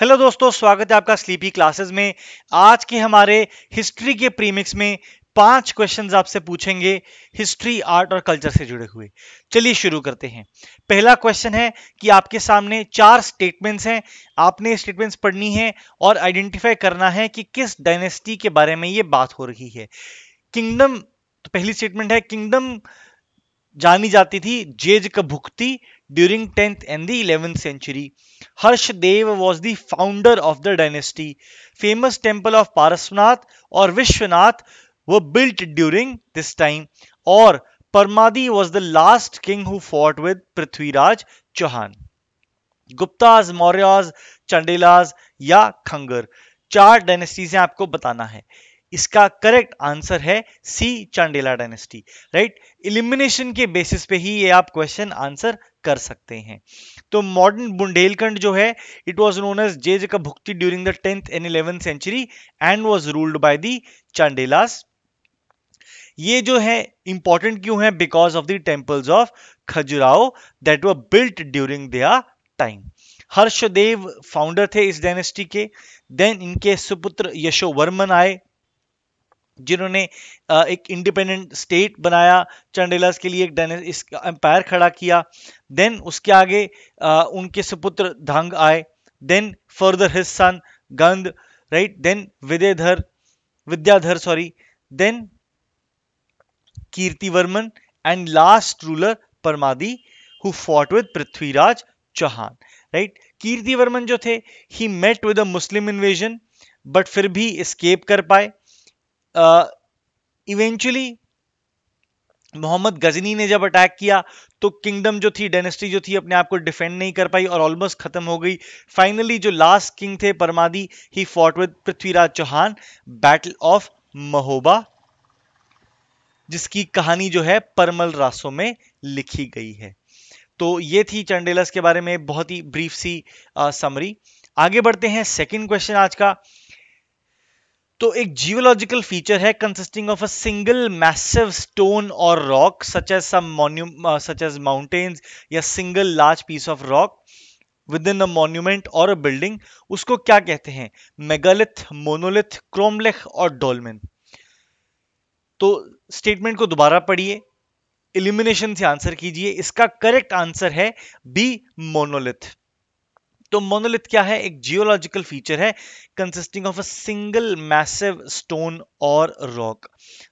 Hello दोस्तों स्वागत है आपका स्लीपी क्लासेस में आज के हमारे हिस्ट्री के प्रीमिक्स में पांच क्वेश्चंस आपसे पूछेंगे हिस्ट्री आर्ट और कल्चर से जुड़े हुए चलिए शुरू करते हैं पहला क्वेश्चन है कि आपके सामने चार स्टेटमेंट्स हैं आपने स्टेटमेंट्स पढ़नी है और आइडेंटिफाई करना है कि किस डायनेस्टी के बारे में ये बात हो रही है किंगडम तो पहली स्टेटमेंट है किंगडम जानी जाती थी Jejakabhukti during tenth and the eleventh century Harshdev was the founder of the dynasty famous temple of Parasnath और विश्वनाथ वो बिल्ट ड्यूरिंग दिस टाइम और Paramardi was the last king who fought with Prithviraj Chauhan Guptas Mauryas Chandelas या खंगर चार डायनेस्टीज हैं आपको बताना है इसका करेक्ट आंसर है C Chandela dynasty right elimination के बेसिस पे ही ये आप क्वेश्चन आंसर कर सकते हैं तो मॉडर्न बुंडेलखंड जो है it was known as Jejakabhukti during the tenth and eleventh century and was ruled by the Chandelas ये जो है इंपॉर्टेंट क्यों है because of the temples of Khajuraho that were built during their time Harshdev founder थे इस dynasty के then इनके सुपुत्र यशोवर्मन आए जिन्होंने एक इंडिपेंडेंट स्टेट बनाया चंडेलास के लिए एक इस एम्पायर खड़ा किया देन उसके आगे उनके सुपुत्र धंग आए then further his son Ganda right then Vidyadhar Vidyadhar sorry then Kirtivarman and last ruler Paramardi who fought with Prithviraj Chauhan right Kirtivarman जो थे he met with a Muslim invasion but फिर भी स्केप कर पाए इवेंचुअली मोहम्मद गजनी ने जब अटैक किया तो किंगडम जो थी डेनेस्टी जो थी अपने आप को डिफेंड नहीं कर पाई और ऑलमोस्ट खत्म हो गई फाइनली जो लास्ट किंग थे Paramardi he fought with Prithviraj Chauhan battle of Mahoba जिसकी कहानी जो है परमल रासो में लिखी गई है तो ये थी चंडेलस के बारे में बहुत ही ब्रीफ सी समरी आगे बढ़ते हैं सेकंड क्वेश्चन आज का तो एक जियोलॉजिकल फीचर है consisting of a single massive stone or rock such as some मॉन्यू सच एज माउंटेन्स या single large piece of rock within a monument or a building उसको क्या कहते हैं मेगालिथ मोनोलिथ क्रोमलेख और डोलमेन तो statement को दोबारा पढ़िए इलिमिनेशन से आंसर कीजिए इसका करेक्ट आंसर है बी मोनोलिथ तो मोनोलिथ क्या है एक जियोलॉजिकल फीचर है consisting of a single massive stone or rock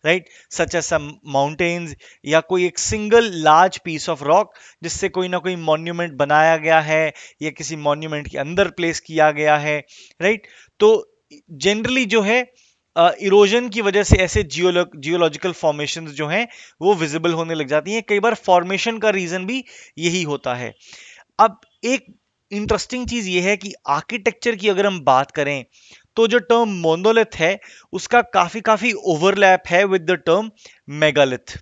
right such as mountains या कोई एक single large piece of rock जिससे कोई ना कोई मॉन्यूमेंट बनाया गया है या किसी मॉन्यूमेंट के अंदर प्लेस किया गया है राइट right? तो जनरली जो है इरोजन uh, की वजह से ऐसे जियोलॉजिकल फॉर्मेशन जो हैं वो विजिबल होने लग जाती हैं कई बार फॉर्मेशन का रीजन भी यही होता है अब एक इंटरेस्टिंग चीज़ ये है कि आर्किटेक्चर की अगर हम बात करें तो जो टर्म मोनोलिथ है उसका काफ़ी काफ़ी ओवरलैप है with the term megalith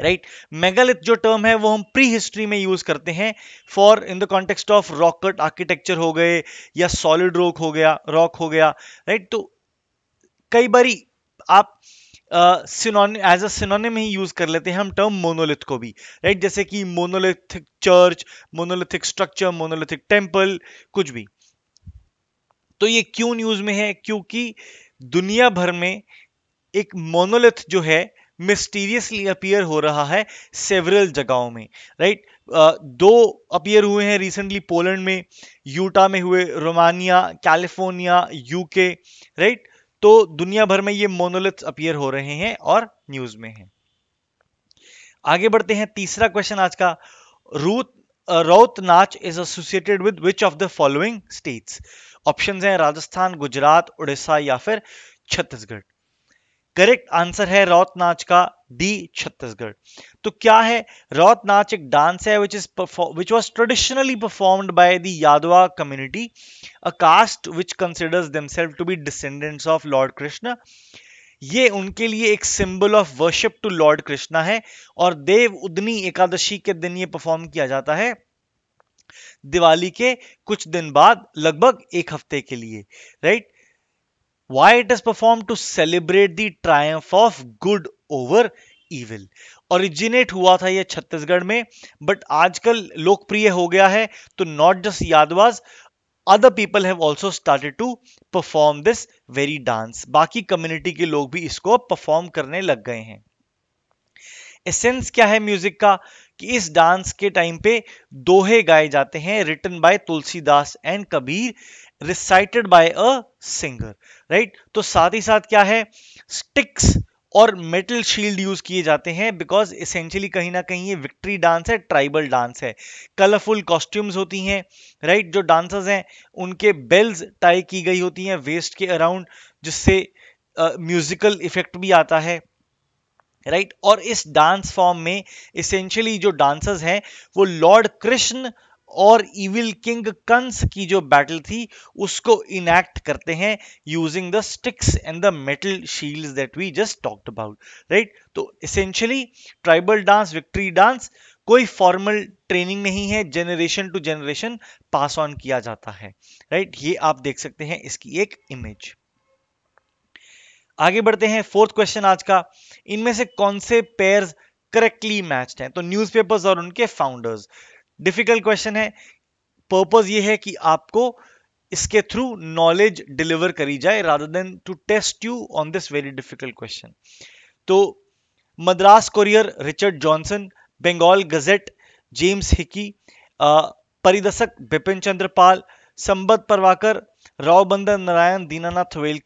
right megalith जो टर्म है वो हम प्री हिस्ट्री में यूज करते हैं for in the context of rock architecture हो गए या सॉलिड रॉक हो गया रॉक हो गया राइट right? तो कई बारी आप एज अ सिनोनिम ही यूज कर लेते हैं हम टर्म मोनोलिथ को भी राइट जैसे कि monolithic church monolithic structure monolithic temple कुछ भी तो ये क्यों न्यूज में है क्योंकि दुनिया भर में एक मोनोलिथ जो है मिस्टीरियसली अपियर हो रहा है सेवरल जगहों में राइट right? दो अपियर हुए हैं रिसेंटली पोलैंड में यूटा में हुए रोमानिया कैलिफोर्निया यूके राइट तो दुनिया भर में ये मोनोलिथ्स अपियर हो रहे हैं और न्यूज में हैं आगे बढ़ते हैं तीसरा क्वेश्चन आज का रूत Raut Nacha is associated with which of the following states option हैं राजस्थान गुजरात उड़ीसा या फिर छत्तीसगढ़ करेक्ट आंसर है रौत नाच का डी छत्तीसगढ़ तो क्या है रौत नाच एक डांस है which is which was traditionally performed by the Yadava community a caste which considers themselves to be descendants of lord Krishna ये उनके लिए एक symbol of worship to lord Krishna है और देव उदनी एकादशी के दिन ये परफॉर्म किया जाता है दिवाली के कुछ दिन बाद लगभग एक हफ्ते के लिए right why it is performed to celebrate the triumph of good over evil originate हुआ था ये छत्तीसगढ़ में बट आजकल लोकप्रिय हो गया है तो not just Yadavas other people have also started to perform this very dance बाकी कम्युनिटी के लोग भी इसको परफॉर्म करने लग गए हैं एसेंस क्या है म्यूजिक का कि इस डांस के टाइम पे दोहे गाए जाते हैं written by Tulsidas and Kabir recited by a singer right तो साथ ही साथ क्या है स्टिक्स और मेटल शील्ड यूज किए जाते हैं बिकॉज इसेंशियली कहीं ना कहीं ये विक्ट्री डांस है ट्राइबल डांस है कलरफुल कॉस्ट्यूम्स होती हैं राइट right? जो डांसर्स हैं उनके बेल्स टाई की गई होती हैं वेस्ट के अराउंड जिससे म्यूजिकल uh, इफेक्ट भी आता है राइट right? और इस डांस फॉर्म में इसेंशियली जो डांसर्स हैं वो लॉर्ड कृष्ण और इविल किंग कंस की जो बैटल थी उसको इनैक्ट करते हैं using the sticks and the metal shields that we just talked about right तो essentially tribal dance victory dance कोई फॉर्मल ट्रेनिंग नहीं है generation to generation pass on किया जाता है राइट ये आप देख सकते हैं इसकी एक इमेज आगे बढ़ते हैं फोर्थ क्वेश्चन आज का इनमें से कौन से पेयर्स करेक्टली मैच्ड हैं तो न्यूज़पेपर्स और उनके फाउंडर्स डिफिकल्ट क्वेश्चन है पर्पज ये है कि आपको इसके थ्रू नॉलेज डिलीवर करी जाए rather than to test you on this very difficult question तो Madras courier Richard Johnson Bengal gazette James Hicky Paridarshak Bipin Chandra Pal Sambad Prabhakar राव बंदर नारायण दीनानाथ वेल,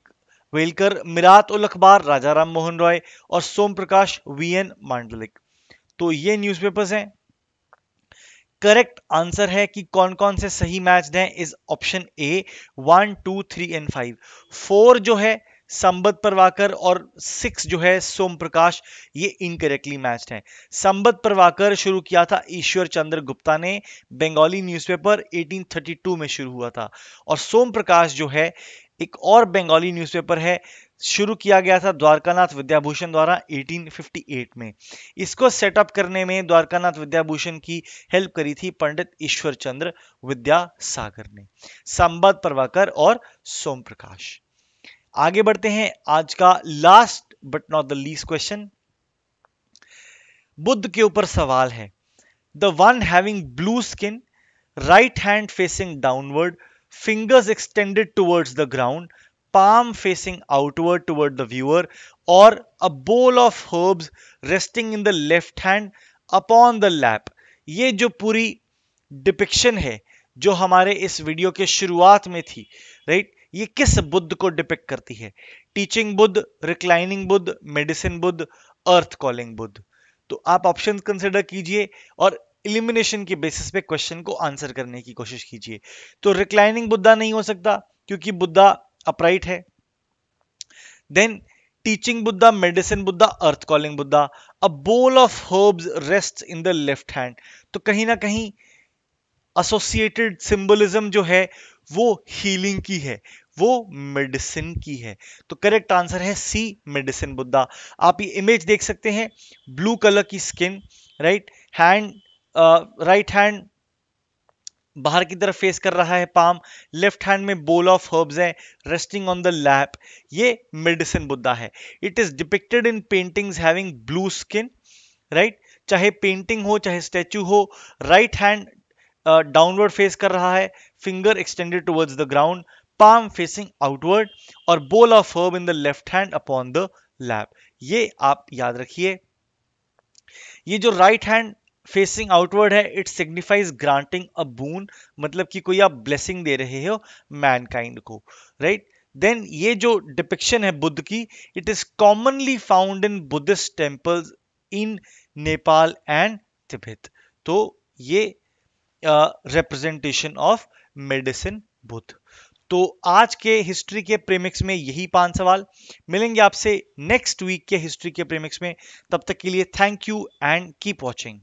वेलकर मिरात उल अखबार राजा राम मोहन रॉय और सोम प्रकाश वी एन मांडलिक तो ये न्यूज़पेपर्स हैं करेक्ट आंसर है कि कौन कौन से सही मैच हैं is option A one two three and five four जो है संबत परवाकर और सिक्स जो है सोम प्रकाश ये इनकरेक्टली मैच हैं संबत परवाकर शुरू किया था ईश्वर चंद्र गुप्ता ने बंगाली न्यूज़पेपर 1832 में शुरू हुआ था और सोम प्रकाश जो है एक और बंगाली न्यूज़पेपर है शुरू किया गया था द्वारकानाथ विद्याभूषण द्वारा 1858 में इसको सेटअप करने में द्वारकानाथ विद्याभूषण की हेल्प करी थी पंडित ईश्वर चंद्र विद्यासागर ने संबद प्रभाकर और सोम प्रकाश आगे बढ़ते हैं आज का last but not the least question Buddha के ऊपर सवाल है the one having blue skin right hand facing downward fingers extended towards the ground, palm facing outward toward the viewer, or a bowl of herbs resting in the left hand upon the lap. ये जो पूरी depiction है जो हमारे इस video के शुरुआत में थी right? ये किस बुद्ध को डिपेक्ट करती है teaching Buddha reclining Buddha medicine Buddha earth calling Buddha तो आप ऑप्शन कंसिडर कीजिए और इलिमिनेशन के बेसिस पे क्वेश्चन को आंसर करने की कोशिश कीजिए तो रिक्लाइनिंग बुद्धा नहीं हो सकता क्योंकि बुद्धा अपराइट है then teaching Buddha medicine Buddha earth calling Buddha a bowl of herbs rest in the left hand तो कहीं ना कहीं एसोसिएटेड सिंबलिज्म जो है वो हीलिंग की है वो मेडिसिन की है तो करेक्ट आंसर है सी मेडिसिन बुद्धा आप ये इमेज देख सकते हैं ब्लू कलर की skin right hand right hand बाहर की तरफ फेस कर रहा है पाम लेफ्ट हैंड में बोल ऑफ हर्ब्स है रेस्टिंग ऑन द लैप ये मेडिसिन बुद्धा है it is depicted in paintings having blue skin right चाहे पेंटिंग हो चाहे स्टैचू हो राइट हैंड डाउनवर्ड फेस कर रहा है finger extended towards the ground palm facing outward और bowl of herb in the left hand upon the lap ये आप याद रखिए ये जो राइट हैंड फेसिंग आउटवर्ड है it signifies granting a boon मतलब कि कोई आप ब्लेसिंग दे रहे हो मैनकाइंड को राइट right? देन ये जो डिपिक्शन है बुद्ध की it is commonly found in Buddhist temples in Nepal and Tibet तो ये रिप्रेजेंटेशन ऑफ मेडिसिन बुद्ध तो आज के हिस्ट्री के प्रेमिक्स में यही पांच सवाल मिलेंगे आपसे नेक्स्ट वीक के हिस्ट्री के प्रेमिक्स में तब तक के लिए thank you and keep watching